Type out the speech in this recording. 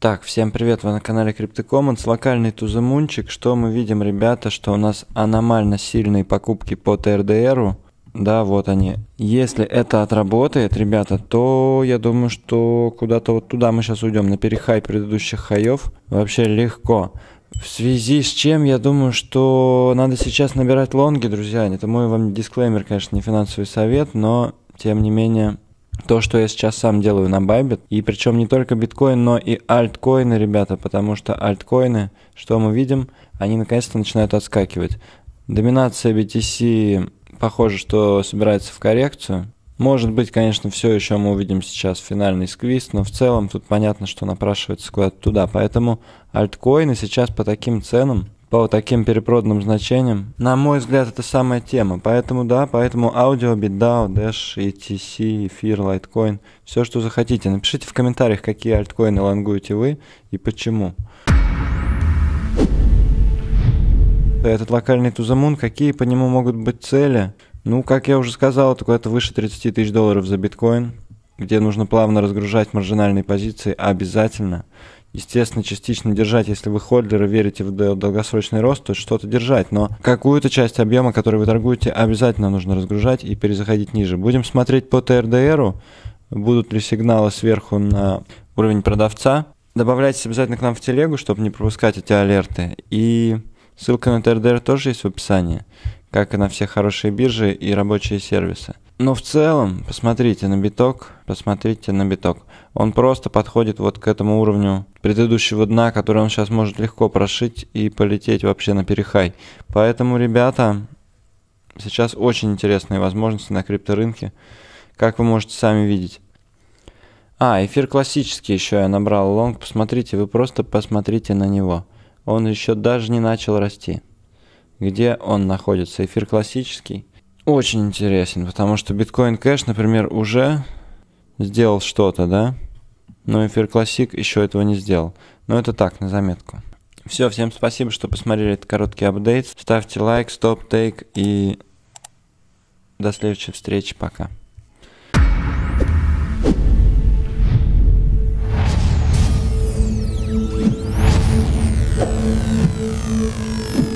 Так, всем привет, вы на канале CryptoCommons, локальный тузамунчик. Что мы видим, ребята, что у нас аномально сильные покупки по ТРДРу. Да, вот они. Если это отработает, ребята, то я думаю, что куда-то вот туда мы сейчас уйдем, на перехай предыдущих хаев. Вообще легко. В связи с чем я думаю, что надо сейчас набирать лонги, друзья. Это мой вам дисклеймер, конечно, не финансовый совет, но тем не менее то, что я сейчас сам делаю на Bybit. И причем не только биткоин, но и альткоины, ребята, потому что альткоины, что мы видим, они наконец-то начинают отскакивать. Доминация BTC похоже, что собирается в коррекцию. Может быть, конечно, все еще мы увидим сейчас финальный сквиз, но в целом тут понятно, что напрашивается куда-то туда. Поэтому альткоины сейчас по таким ценам по таким перепроданным значениям. На мой взгляд, это самая тема. Поэтому да, поэтому аудио, BitDAO, Dash, ETC, Эфир, лайткоин все, что захотите. Напишите в комментариях, какие альткоины лонгуете вы и почему. Этот локальный тузамун, какие по нему могут быть цели? Ну, как я уже сказал, это куда-то выше 30 тысяч долларов за биткоин, где нужно плавно разгружать маржинальные позиции обязательно естественно, частично держать, если вы холдеры, верите в долгосрочный рост, то что-то держать, но какую-то часть объема, который вы торгуете, обязательно нужно разгружать и перезаходить ниже. Будем смотреть по ТРДРу, будут ли сигналы сверху на уровень продавца. Добавляйтесь обязательно к нам в телегу, чтобы не пропускать эти алерты. И ссылка на ТРДР тоже есть в описании, как и на все хорошие биржи и рабочие сервисы. Но в целом, посмотрите на биток, посмотрите на биток. Он просто подходит вот к этому уровню предыдущего дна, который он сейчас может легко прошить и полететь вообще на перехай. Поэтому, ребята, сейчас очень интересные возможности на крипторынке, как вы можете сами видеть. А, эфир классический еще я набрал лонг, посмотрите, вы просто посмотрите на него. Он еще даже не начал расти. Где он находится? Эфир классический – очень интересен, потому что Bitcoin Cash, например, уже сделал что-то, да? Но эфир Classic еще этого не сделал. Но это так, на заметку. Все, всем спасибо, что посмотрели этот короткий апдейт. Ставьте лайк, стоп, тейк и до следующей встречи. Пока. Thank you.